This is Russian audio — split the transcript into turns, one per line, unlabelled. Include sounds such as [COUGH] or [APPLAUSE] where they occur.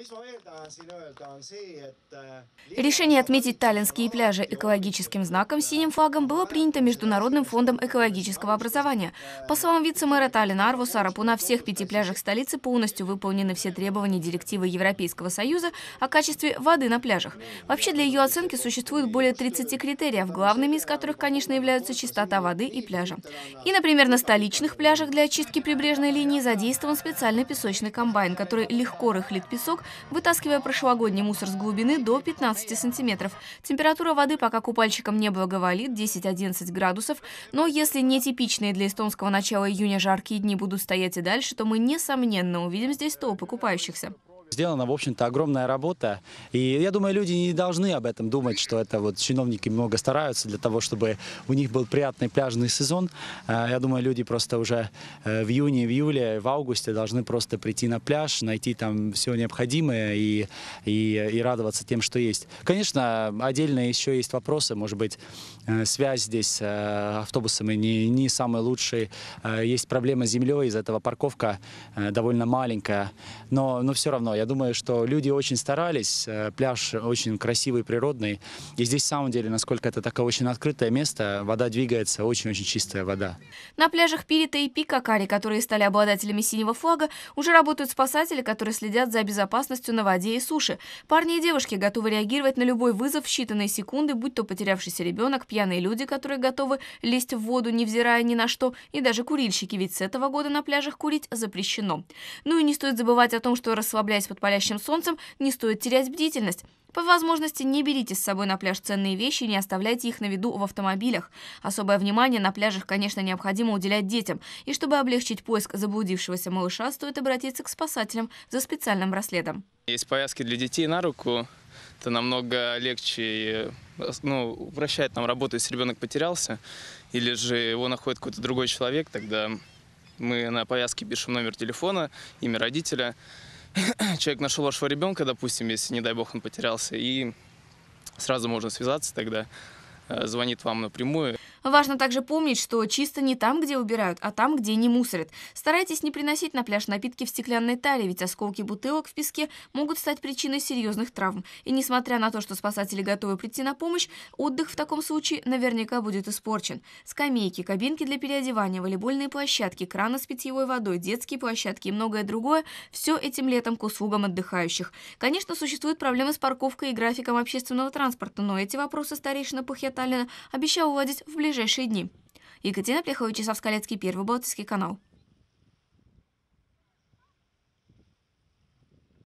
Äh, Решение
отметить таллинские пляжи экологическим знаком «Синим флагом» было принято Международным фондом экологического образования. По словам вице-мэра Таллина Арвуса Арапу, на всех пяти пляжах столицы полностью выполнены все требования директивы Европейского Союза о качестве воды на пляжах. Вообще для ее оценки существует более 30 критериев, главными из которых, конечно, являются чистота воды и пляжа. И, например, на столичных пляжах для очистки прибрежной линии задействован специальный песочный комбайн, который легко рыхлит песок, вытаскивая прошлогодний мусор с глубины до 15 сантиметров. Температура воды пока купальщикам не благоволит, 10-11 градусов, но если нетипичные для эстонского начала июня жаркие дни будут стоять и дальше, то мы, несомненно, увидим здесь толпы купающихся.
Сделана, в общем-то, огромная работа. И я думаю, люди не должны об этом думать, что это вот чиновники много стараются для того, чтобы у них был приятный пляжный сезон. А, я думаю, люди просто уже э, в июне, в июле, в августе должны просто прийти на пляж, найти там все необходимое и, и, и радоваться тем, что есть. Конечно, отдельно еще есть вопросы. Может быть, э, связь здесь э, автобусами не, не самая лучшая. Есть проблема с землей, из-за этого парковка довольно маленькая. Но, но все равно я думаю, что люди очень старались, э, пляж очень красивый, природный. И здесь, в самом деле, насколько это такое очень открытое место, вода двигается, очень-очень чистая вода.
На пляжах Пирита и Пикакари, которые стали обладателями синего флага, уже работают спасатели, которые следят за безопасностью на воде и суше. Парни и девушки готовы реагировать на любой вызов в считанные секунды, будь то потерявшийся ребенок, пьяные люди, которые готовы лезть в воду, невзирая ни на что, и даже курильщики, ведь с этого года на пляжах курить запрещено. Ну и не стоит забывать о том, что расслабляясь под палящим солнцем, не стоит терять бдительность. По возможности не берите с собой на пляж ценные вещи и не оставляйте их на виду в автомобилях. Особое внимание на пляжах, конечно, необходимо уделять детям. И чтобы облегчить поиск заблудившегося малыша, стоит обратиться к спасателям за специальным браслетом.
Есть повязки для детей на руку, это намного легче, ну, упрощает нам работу, если ребенок потерялся, или же его находит какой-то другой человек, тогда мы на повязке пишем номер телефона, имя родителя, [CLEARS THROAT] человек нашел вашего ребенка, допустим, если, не дай бог, он потерялся, и сразу можно связаться тогда, э, звонит вам напрямую.
Важно также помнить, что чисто не там, где убирают, а там, где не мусорят. Старайтесь не приносить на пляж напитки в стеклянной таре, ведь осколки бутылок в песке могут стать причиной серьезных травм. И несмотря на то, что спасатели готовы прийти на помощь, отдых в таком случае наверняка будет испорчен. Скамейки, кабинки для переодевания, волейбольные площадки, краны с питьевой водой, детские площадки и многое другое – все этим летом к услугам отдыхающих. Конечно, существуют проблемы с парковкой и графиком общественного транспорта, но эти вопросы старейшина Пахьяталина обещал уладить в ближайшее ближайшие дни. Екатерина Плехова, Вячеслав Скалецкий, Первый Балтийский канал.